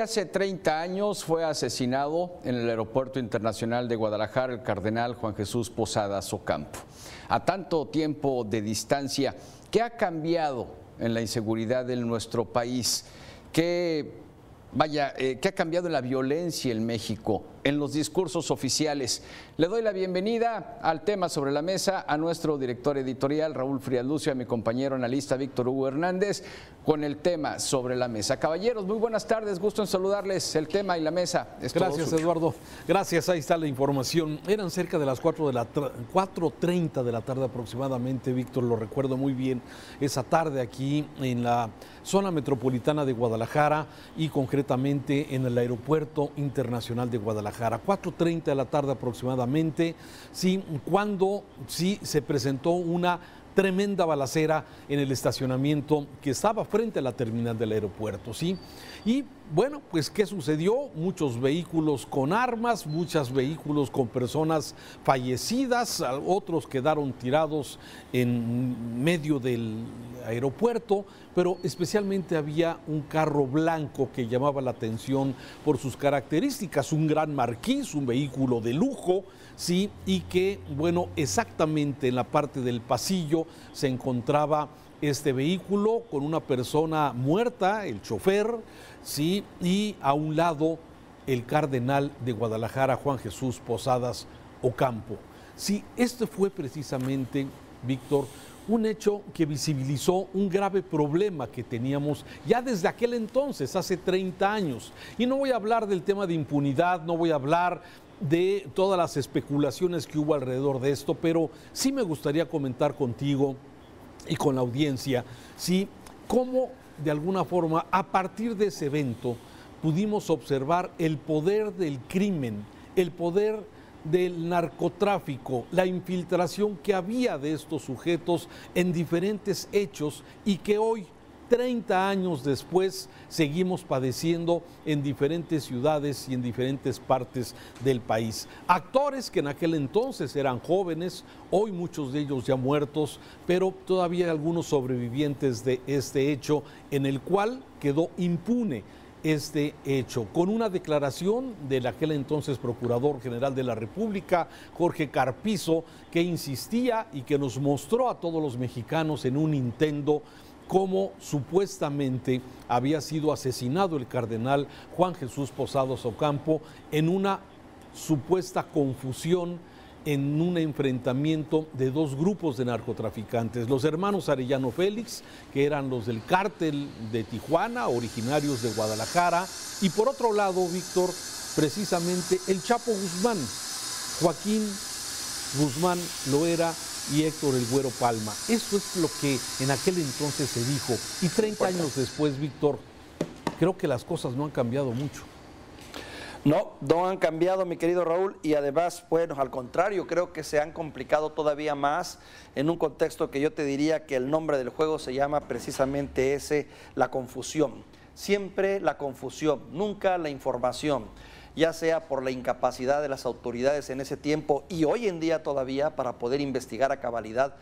hace 30 años, fue asesinado en el Aeropuerto Internacional de Guadalajara el cardenal Juan Jesús Posadas Ocampo. A tanto tiempo de distancia, ¿qué ha cambiado en la inseguridad de nuestro país? ¿Qué Vaya, eh, ¿qué ha cambiado la violencia en México, en los discursos oficiales. Le doy la bienvenida al tema sobre la mesa a nuestro director editorial Raúl Frías Lucio, a mi compañero analista Víctor Hugo Hernández, con el tema sobre la mesa. Caballeros, muy buenas tardes, gusto en saludarles. El tema y la mesa. Gracias, Eduardo. Gracias, ahí está la información. Eran cerca de las de la 4.30 de la tarde aproximadamente, Víctor, lo recuerdo muy bien, esa tarde aquí en la zona metropolitana de Guadalajara y concretamente en el Aeropuerto Internacional de Guadalajara. 4.30 de la tarde aproximadamente, sí, cuando sí se presentó una tremenda balacera en el estacionamiento que estaba frente a la terminal del aeropuerto, ¿sí? Y bueno, pues ¿qué sucedió? Muchos vehículos con armas, muchos vehículos con personas fallecidas, otros quedaron tirados en medio del aeropuerto, pero especialmente había un carro blanco que llamaba la atención por sus características, un gran marquís, un vehículo de lujo, ¿sí? Y que, bueno, exactamente en la parte del pasillo se encontraba este vehículo con una persona muerta, el chofer, ¿sí? Y a un lado el cardenal de Guadalajara, Juan Jesús Posadas Ocampo. Sí, este fue precisamente, Víctor, un hecho que visibilizó un grave problema que teníamos ya desde aquel entonces, hace 30 años. Y no voy a hablar del tema de impunidad, no voy a hablar de todas las especulaciones que hubo alrededor de esto, pero sí me gustaría comentar contigo y con la audiencia, ¿sí? cómo de alguna forma a partir de ese evento pudimos observar el poder del crimen, el poder del narcotráfico, la infiltración que había de estos sujetos en diferentes hechos y que hoy 30 años después seguimos padeciendo en diferentes ciudades y en diferentes partes del país. Actores que en aquel entonces eran jóvenes, hoy muchos de ellos ya muertos, pero todavía hay algunos sobrevivientes de este hecho en el cual quedó impune este hecho, con una declaración del aquel entonces Procurador General de la República, Jorge Carpizo, que insistía y que nos mostró a todos los mexicanos en un intento cómo supuestamente había sido asesinado el cardenal Juan Jesús Posados Ocampo en una supuesta confusión en un enfrentamiento de dos grupos de narcotraficantes, los hermanos Arellano Félix, que eran los del cártel de Tijuana, originarios de Guadalajara, y por otro lado, Víctor, precisamente el Chapo Guzmán, Joaquín Guzmán lo era y Héctor El Güero Palma. Eso es lo que en aquel entonces se dijo. Y 30 años después, Víctor, creo que las cosas no han cambiado mucho. No, no han cambiado, mi querido Raúl, y además, bueno, al contrario, creo que se han complicado todavía más en un contexto que yo te diría que el nombre del juego se llama precisamente ese, la confusión. Siempre la confusión, nunca la información ya sea por la incapacidad de las autoridades en ese tiempo y hoy en día todavía para poder investigar a cabalidad,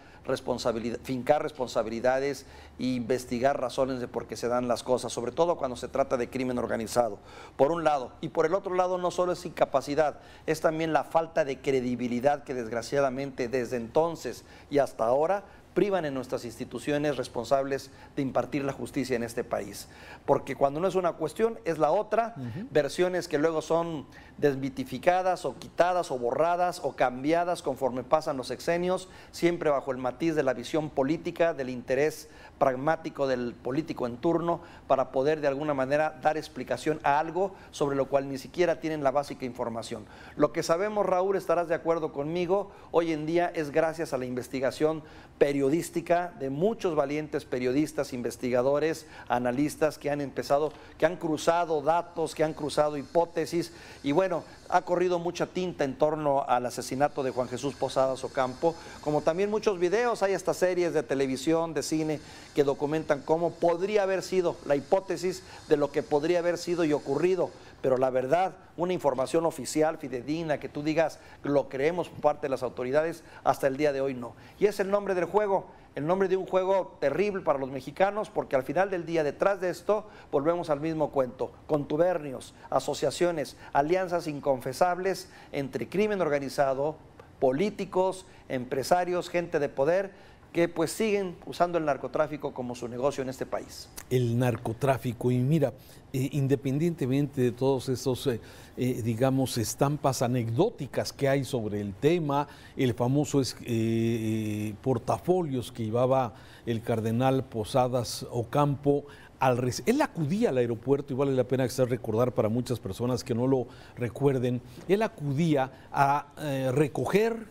fincar responsabilidades e investigar razones de por qué se dan las cosas, sobre todo cuando se trata de crimen organizado, por un lado. Y por el otro lado no solo es incapacidad, es también la falta de credibilidad que desgraciadamente desde entonces y hasta ahora privan en nuestras instituciones responsables de impartir la justicia en este país. Porque cuando no es una cuestión, es la otra, versiones que luego son desmitificadas o quitadas o borradas o cambiadas conforme pasan los exenios siempre bajo el matiz de la visión política, del interés pragmático del político en turno para poder de alguna manera dar explicación a algo sobre lo cual ni siquiera tienen la básica información. Lo que sabemos, Raúl, estarás de acuerdo conmigo, hoy en día es gracias a la investigación periodística de muchos valientes periodistas, investigadores, analistas que han empezado, que han cruzado datos, que han cruzado hipótesis y bueno, ha corrido mucha tinta en torno al asesinato de Juan Jesús Posadas Ocampo, como también muchos videos, hay estas series de televisión, de cine, que documentan cómo podría haber sido la hipótesis de lo que podría haber sido y ocurrido pero la verdad, una información oficial, fidedigna, que tú digas lo creemos por parte de las autoridades, hasta el día de hoy no. Y es el nombre del juego el nombre de un juego terrible para los mexicanos, porque al final del día, detrás de esto, volvemos al mismo cuento, contubernios, asociaciones, alianzas inconfesables entre crimen organizado, políticos, empresarios, gente de poder que pues siguen usando el narcotráfico como su negocio en este país. El narcotráfico, y mira, eh, independientemente de todos esos, eh, eh, digamos, estampas anecdóticas que hay sobre el tema, el famoso portafolios que llevaba el cardenal Posadas Ocampo al él acudía al aeropuerto, y vale la pena hacer recordar para muchas personas que no lo recuerden, él acudía a recoger,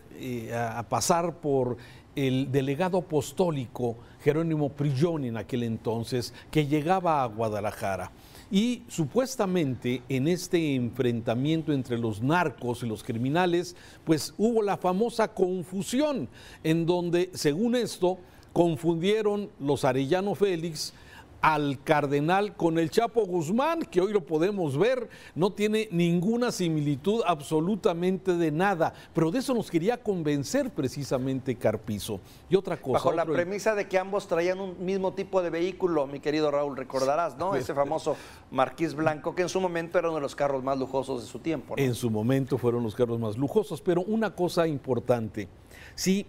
a pasar por el delegado apostólico Jerónimo Prillón en aquel entonces, que llegaba a Guadalajara. Y supuestamente en este enfrentamiento entre los narcos y los criminales, pues hubo la famosa confusión, en donde, según esto, confundieron los Arellano Félix al cardenal con el Chapo Guzmán, que hoy lo podemos ver, no tiene ninguna similitud absolutamente de nada, pero de eso nos quería convencer precisamente Carpizo. Y otra cosa. Bajo la premisa de que ambos traían un mismo tipo de vehículo, mi querido Raúl, recordarás, ¿no? Ese famoso Marquís Blanco, que en su momento era uno de los carros más lujosos de su tiempo. En su momento fueron los carros más lujosos, pero una cosa importante, ...si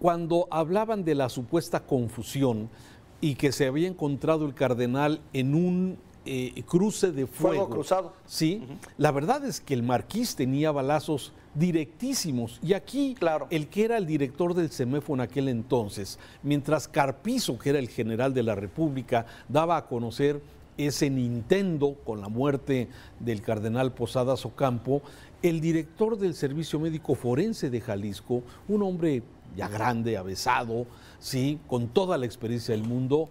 cuando hablaban de la supuesta confusión, y que se había encontrado el cardenal en un eh, cruce de fuego. Fuego cruzado. Sí. La verdad es que el marquís tenía balazos directísimos. Y aquí, el que era el director del CEMEFO en aquel entonces, mientras Carpizo, que era el general de la República, daba a conocer ese Nintendo con la muerte del cardenal Posadas Ocampo, el director del Servicio Médico Forense de Jalisco, un hombre ya grande, avesado, con toda la experiencia del mundo,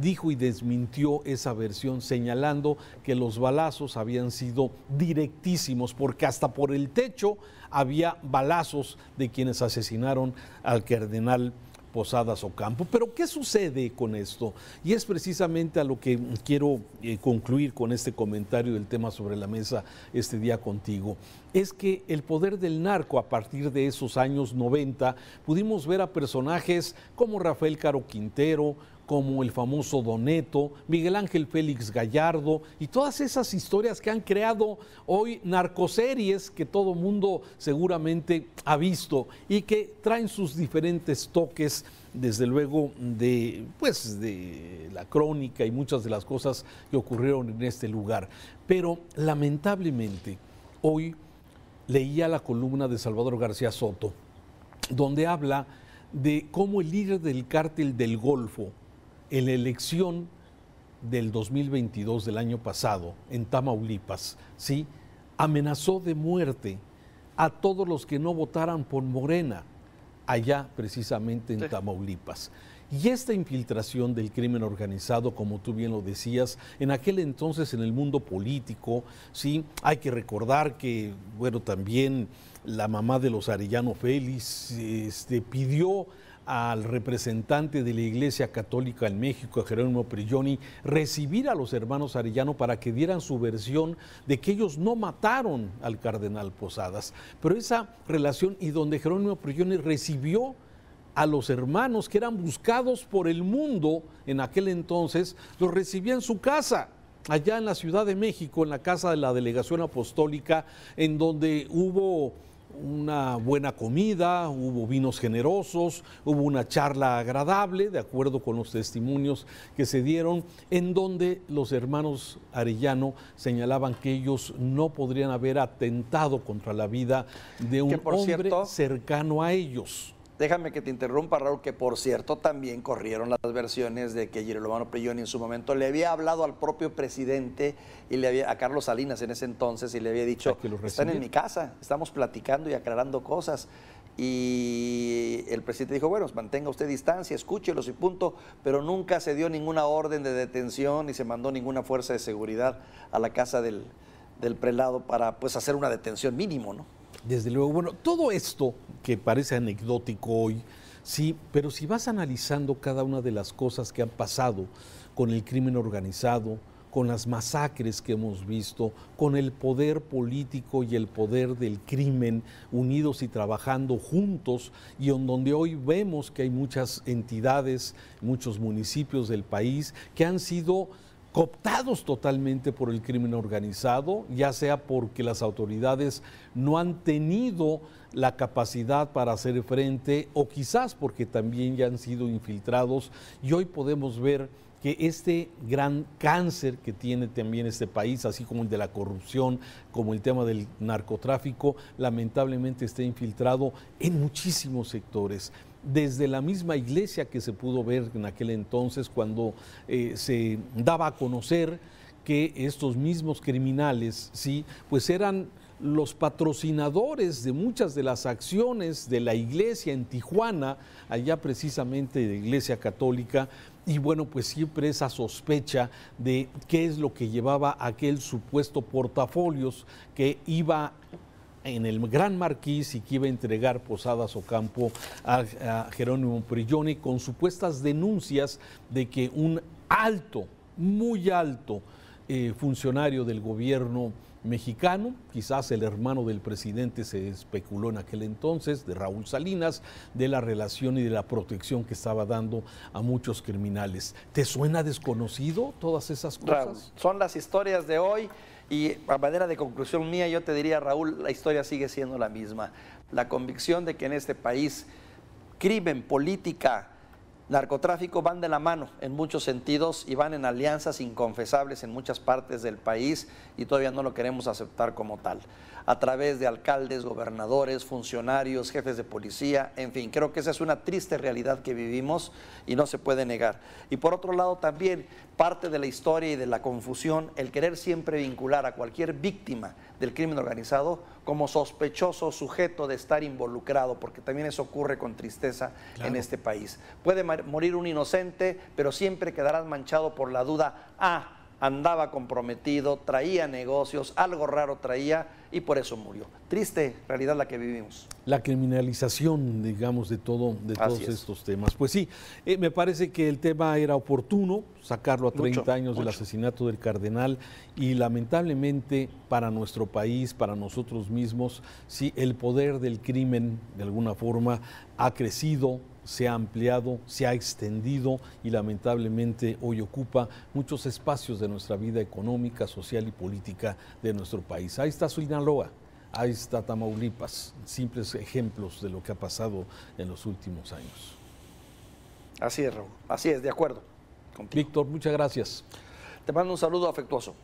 dijo y desmintió esa versión señalando que los balazos habían sido directísimos porque hasta por el techo había balazos de quienes asesinaron al cardenal Posadas o campo. Pero ¿qué sucede con esto? Y es precisamente a lo que quiero eh, concluir con este comentario del tema sobre la mesa este día contigo. Es que el poder del narco a partir de esos años 90 pudimos ver a personajes como Rafael Caro Quintero, como el famoso Doneto, Miguel Ángel Félix Gallardo y todas esas historias que han creado hoy narcoseries que todo mundo seguramente ha visto y que traen sus diferentes toques desde luego de pues de la crónica y muchas de las cosas que ocurrieron en este lugar, pero lamentablemente hoy leía la columna de Salvador García Soto donde habla de cómo el líder del cártel del Golfo, en la elección del 2022 del año pasado en Tamaulipas, ¿sí? amenazó de muerte a todos los que no votaran por Morena, allá precisamente en Tamaulipas. Y esta infiltración del crimen organizado, como tú bien lo decías, en aquel entonces en el mundo político, sí, hay que recordar que, bueno, también la mamá de los Arellano Félix este, pidió al representante de la Iglesia Católica en México, Jerónimo Prigioni, recibir a los hermanos Arellano para que dieran su versión de que ellos no mataron al cardenal Posadas. Pero esa relación y donde Jerónimo Prigioni recibió a los hermanos que eran buscados por el mundo en aquel entonces, los recibía en su casa allá en la Ciudad de México, en la casa de la delegación apostólica, en donde hubo una buena comida, hubo vinos generosos, hubo una charla agradable, de acuerdo con los testimonios que se dieron, en donde los hermanos Arellano señalaban que ellos no podrían haber atentado contra la vida de un hombre cercano a ellos. Déjame que te interrumpa, Raúl, que por cierto también corrieron las versiones de que Girolomano Prigioni en su momento le había hablado al propio presidente y le había, a Carlos Salinas en ese entonces y le había dicho, están en mi casa, estamos platicando y aclarando cosas. Y el presidente dijo, bueno, mantenga usted distancia, escúchelos y punto, pero nunca se dio ninguna orden de detención ni se mandó ninguna fuerza de seguridad a la casa del, del prelado para pues hacer una detención mínimo, ¿no? Desde luego, bueno, todo esto que parece anecdótico hoy, sí, pero si vas analizando cada una de las cosas que han pasado con el crimen organizado, con las masacres que hemos visto, con el poder político y el poder del crimen unidos y trabajando juntos, y en donde hoy vemos que hay muchas entidades, muchos municipios del país que han sido cooptados totalmente por el crimen organizado, ya sea porque las autoridades no han tenido la capacidad para hacer frente o quizás porque también ya han sido infiltrados y hoy podemos ver que este gran cáncer que tiene también este país, así como el de la corrupción, como el tema del narcotráfico, lamentablemente está infiltrado en muchísimos sectores. Desde la misma iglesia que se pudo ver en aquel entonces cuando eh, se daba a conocer que estos mismos criminales, sí, pues eran los patrocinadores de muchas de las acciones de la iglesia en Tijuana, allá precisamente de la iglesia católica, y bueno, pues siempre esa sospecha de qué es lo que llevaba aquel supuesto portafolios que iba en el Gran marqués y que iba a entregar Posadas o campo a Jerónimo Prigioni con supuestas denuncias de que un alto, muy alto eh, funcionario del gobierno mexicano, quizás el hermano del presidente se especuló en aquel entonces, de Raúl Salinas, de la relación y de la protección que estaba dando a muchos criminales. ¿Te suena desconocido todas esas cosas? son las historias de hoy y a manera de conclusión mía yo te diría, Raúl, la historia sigue siendo la misma. La convicción de que en este país crimen, política, narcotráfico van de la mano en muchos sentidos y van en alianzas inconfesables en muchas partes del país y todavía no lo queremos aceptar como tal. A través de alcaldes, gobernadores, funcionarios, jefes de policía, en fin, creo que esa es una triste realidad que vivimos y no se puede negar. Y por otro lado también parte de la historia y de la confusión, el querer siempre vincular a cualquier víctima del crimen organizado como sospechoso sujeto de estar involucrado, porque también eso ocurre con tristeza en este país. Puede morir un inocente, pero siempre quedarás manchado por la duda, ah, andaba comprometido, traía negocios, algo raro traía y por eso murió. Triste realidad la que vivimos. La criminalización, digamos, de todo, de todos estos temas. Pues sí, eh, me parece que el tema era oportuno, sacarlo a 30 años del asesinato del cardenal y lamentablemente para nuestro país, para nosotros mismos, sí, el poder del crimen de alguna forma ha crecido, se ha ampliado, se ha extendido y lamentablemente hoy ocupa muchos espacios de nuestra vida económica, social y política de nuestro país. Ahí está Sinaloa. Ahí está Tamaulipas, simples ejemplos de lo que ha pasado en los últimos años. Así es, Raúl. Así es, de acuerdo. Víctor, muchas gracias. Te mando un saludo afectuoso.